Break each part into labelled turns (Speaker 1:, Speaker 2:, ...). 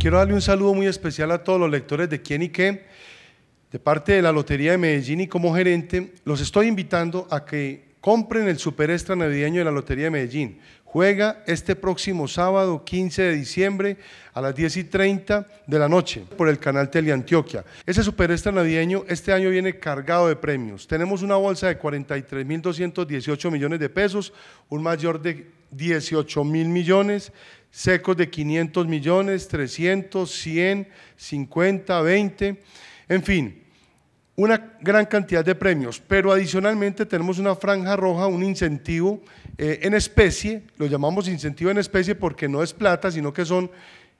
Speaker 1: Quiero darle un saludo muy especial a todos los lectores de Quién y qué. De parte de la Lotería de Medellín y como gerente, los estoy invitando a que compren el super extra navideño de la Lotería de Medellín. Juega este próximo sábado 15 de diciembre a las 10 y 30 de la noche por el canal Teleantioquia. Ese super extra navideño este año viene cargado de premios. Tenemos una bolsa de 43.218 millones de pesos, un mayor de 18 mil millones, secos de 500 millones, 300, 100, 50, 20, en fin, una gran cantidad de premios, pero adicionalmente tenemos una franja roja, un incentivo eh, en especie, lo llamamos incentivo en especie porque no es plata, sino que son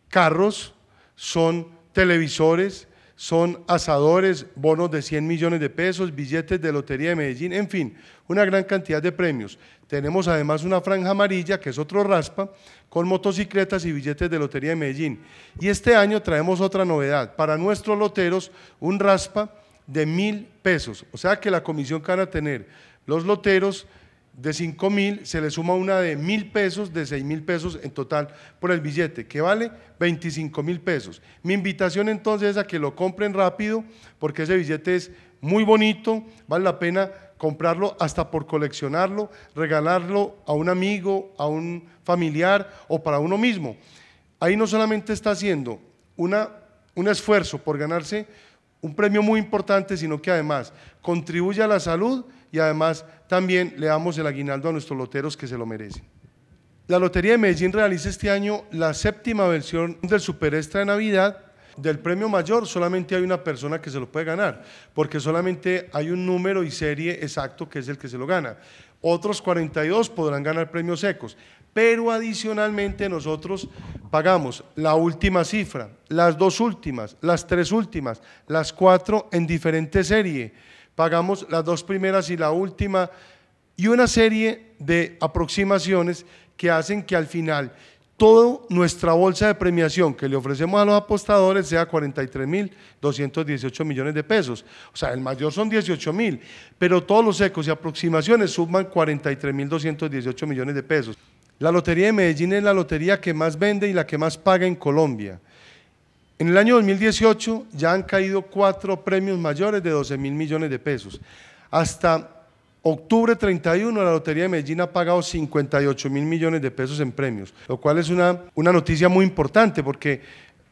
Speaker 1: carros, son televisores, son asadores, bonos de 100 millones de pesos, billetes de Lotería de Medellín, en fin, una gran cantidad de premios. Tenemos además una franja amarilla, que es otro raspa, con motocicletas y billetes de Lotería de Medellín. Y este año traemos otra novedad, para nuestros loteros, un raspa de mil pesos. O sea que la comisión que van a tener los loteros de 5 mil, se le suma una de mil pesos, de seis mil pesos en total por el billete, que vale 25 mil pesos. Mi invitación entonces es a que lo compren rápido, porque ese billete es muy bonito, vale la pena comprarlo hasta por coleccionarlo, regalarlo a un amigo, a un familiar o para uno mismo. Ahí no solamente está haciendo un esfuerzo por ganarse un premio muy importante, sino que además contribuye a la salud y además también le damos el aguinaldo a nuestros loteros que se lo merecen. La Lotería de Medellín realiza este año la séptima versión del Super Extra de Navidad. Del premio mayor solamente hay una persona que se lo puede ganar, porque solamente hay un número y serie exacto que es el que se lo gana. Otros 42 podrán ganar premios secos, pero adicionalmente nosotros pagamos la última cifra, las dos últimas, las tres últimas, las cuatro en diferente serie pagamos las dos primeras y la última y una serie de aproximaciones que hacen que al final toda nuestra bolsa de premiación que le ofrecemos a los apostadores sea 43.218 millones de pesos. O sea, el mayor son 18.000, pero todos los ecos y aproximaciones suman 43.218 millones de pesos. La Lotería de Medellín es la lotería que más vende y la que más paga en Colombia. En el año 2018 ya han caído cuatro premios mayores de 12 mil millones de pesos. Hasta octubre 31 la Lotería de Medellín ha pagado 58 mil millones de pesos en premios, lo cual es una, una noticia muy importante porque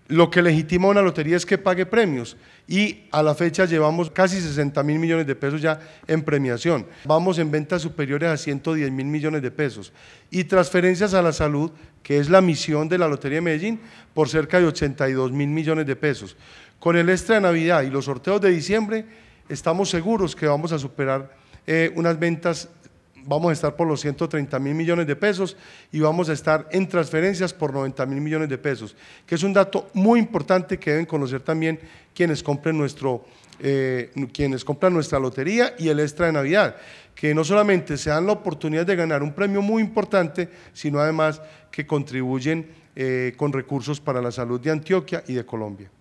Speaker 1: lo que legitima una lotería es que pague premios y a la fecha llevamos casi 60 mil millones de pesos ya en premiación. Vamos en ventas superiores a 110 mil millones de pesos y transferencias a la salud, que es la misión de la Lotería de Medellín, por cerca de 82 mil millones de pesos. Con el extra de Navidad y los sorteos de diciembre, estamos seguros que vamos a superar eh, unas ventas vamos a estar por los 130 mil millones de pesos y vamos a estar en transferencias por 90 mil millones de pesos, que es un dato muy importante que deben conocer también quienes compren nuestro, eh, quienes compran nuestra lotería y el extra de Navidad, que no solamente se dan la oportunidad de ganar un premio muy importante, sino además que contribuyen eh, con recursos para la salud de Antioquia y de Colombia.